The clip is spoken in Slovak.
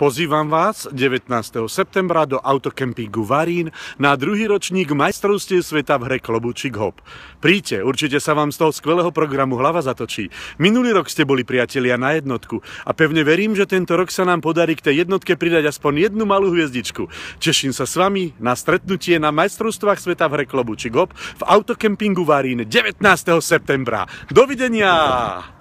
Pozývam vás 19. septembra do autokempingu Varín na druhý ročník majstrovstiev sveta v hre Klobučík Hop. Príďte, určite sa vám z toho skvelého programu hlava zatočí. Minulý rok ste boli priatelia na jednotku a pevne verím, že tento rok sa nám podarí k tej jednotke pridať aspoň jednu malú hviezdičku. Teším sa s vami na stretnutie na majstrovstvách sveta v hre Klobučík Hop v autokempingu Varín 19. septembra. Dovidenia!